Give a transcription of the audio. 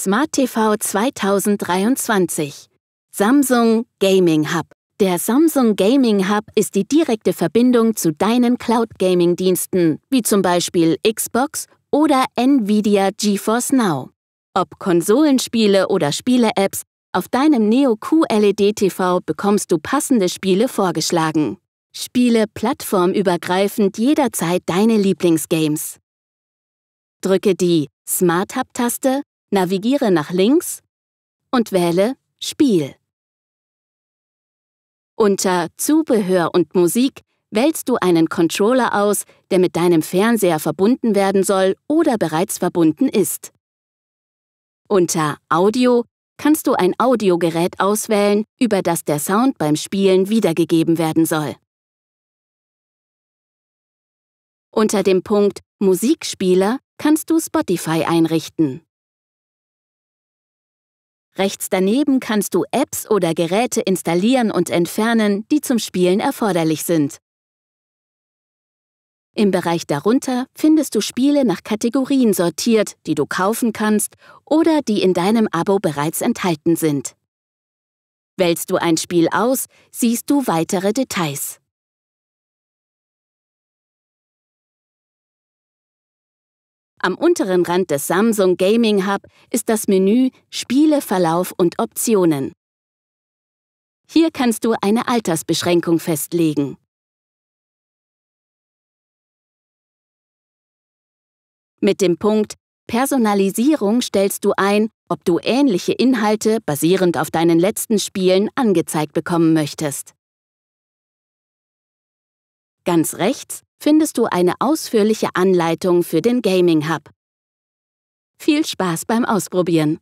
Smart TV 2023 Samsung Gaming Hub Der Samsung Gaming Hub ist die direkte Verbindung zu deinen Cloud Gaming Diensten, wie zum Beispiel Xbox oder Nvidia GeForce Now. Ob Konsolenspiele oder Spiele-Apps, auf deinem Neo QLED TV bekommst du passende Spiele vorgeschlagen. Spiele plattformübergreifend jederzeit deine Lieblingsgames. Drücke die Smart Hub-Taste, navigiere nach links und wähle Spiel. Unter Zubehör und Musik wählst du einen Controller aus, der mit deinem Fernseher verbunden werden soll oder bereits verbunden ist. Unter Audio kannst du ein Audiogerät auswählen, über das der Sound beim Spielen wiedergegeben werden soll. Unter dem Punkt Musikspieler kannst du Spotify einrichten. Rechts daneben kannst du Apps oder Geräte installieren und entfernen, die zum Spielen erforderlich sind. Im Bereich darunter findest du Spiele nach Kategorien sortiert, die du kaufen kannst oder die in deinem Abo bereits enthalten sind. Wählst du ein Spiel aus, siehst du weitere Details. Am unteren Rand des Samsung Gaming Hub ist das Menü Spiele, Verlauf und Optionen. Hier kannst du eine Altersbeschränkung festlegen. Mit dem Punkt Personalisierung stellst du ein, ob du ähnliche Inhalte basierend auf deinen letzten Spielen angezeigt bekommen möchtest. Ganz rechts findest du eine ausführliche Anleitung für den Gaming Hub. Viel Spaß beim Ausprobieren!